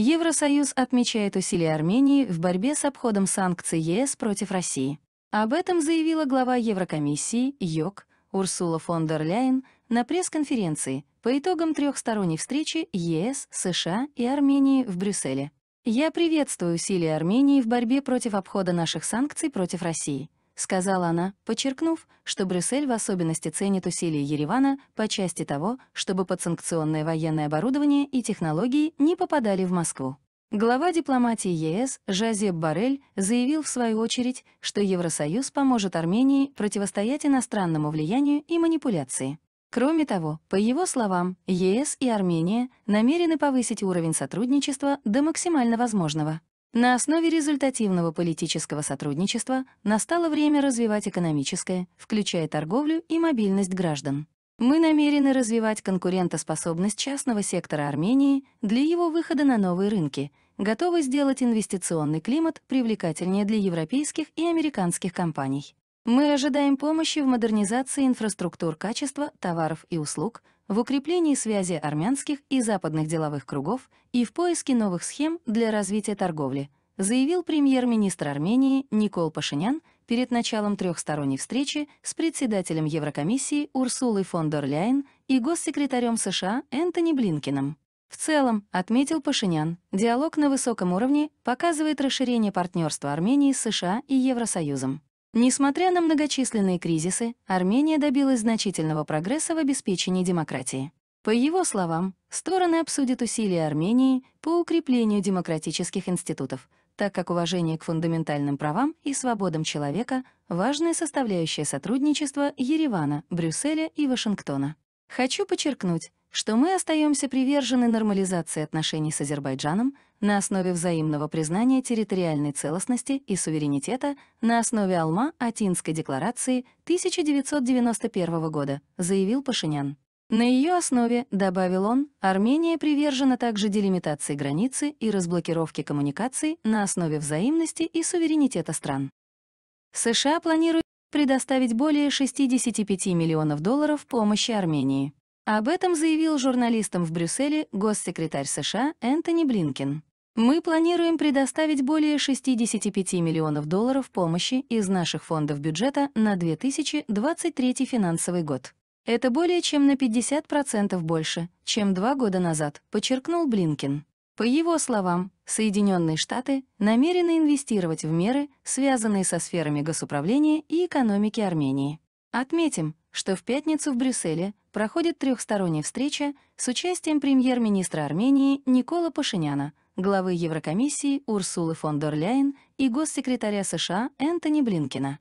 Евросоюз отмечает усилия Армении в борьбе с обходом санкций ЕС против России. Об этом заявила глава Еврокомиссии ЙОК Урсула фон дер Ляйен на пресс-конференции по итогам трехсторонней встречи ЕС, США и Армении в Брюсселе. «Я приветствую усилия Армении в борьбе против обхода наших санкций против России сказала она, подчеркнув, что Брюссель в особенности ценит усилия Еревана по части того, чтобы подсанкционное военное оборудование и технологии не попадали в Москву. Глава дипломатии ЕС Жазеб Барель заявил в свою очередь, что Евросоюз поможет Армении противостоять иностранному влиянию и манипуляции. Кроме того, по его словам, ЕС и Армения намерены повысить уровень сотрудничества до максимально возможного. На основе результативного политического сотрудничества настало время развивать экономическое, включая торговлю и мобильность граждан. Мы намерены развивать конкурентоспособность частного сектора Армении для его выхода на новые рынки, готовы сделать инвестиционный климат привлекательнее для европейских и американских компаний. Мы ожидаем помощи в модернизации инфраструктур качества, товаров и услуг, в укреплении связи армянских и западных деловых кругов и в поиске новых схем для развития торговли, заявил премьер-министр Армении Никол Пашинян перед началом трехсторонней встречи с председателем Еврокомиссии Урсулой фон дер Ляйен и госсекретарем США Энтони Блинкиным. В целом, отметил Пашинян, диалог на высоком уровне показывает расширение партнерства Армении с США и Евросоюзом. Несмотря на многочисленные кризисы, Армения добилась значительного прогресса в обеспечении демократии. По его словам, стороны обсудят усилия Армении по укреплению демократических институтов, так как уважение к фундаментальным правам и свободам человека — важная составляющая сотрудничества Еревана, Брюсселя и Вашингтона. Хочу подчеркнуть, что мы остаемся привержены нормализации отношений с Азербайджаном на основе взаимного признания территориальной целостности и суверенитета на основе Алма-Атинской декларации 1991 года, заявил Пашинян. На ее основе, добавил он, Армения привержена также делимитации границы и разблокировке коммуникаций на основе взаимности и суверенитета стран. США планируют предоставить более 65 миллионов долларов помощи Армении. Об этом заявил журналистам в Брюсселе госсекретарь США Энтони Блинкен. Мы планируем предоставить более 65 миллионов долларов помощи из наших фондов бюджета на 2023 финансовый год. Это более чем на 50% больше, чем два года назад, подчеркнул Блинкин. По его словам, Соединенные Штаты намерены инвестировать в меры, связанные со сферами госуправления и экономики Армении. Отметим, что в пятницу в Брюсселе проходит трехсторонняя встреча с участием премьер-министра Армении Никола Пашиняна, главы Еврокомиссии Урсулы фон дер Ляйен и госсекретаря США Энтони Блинкина.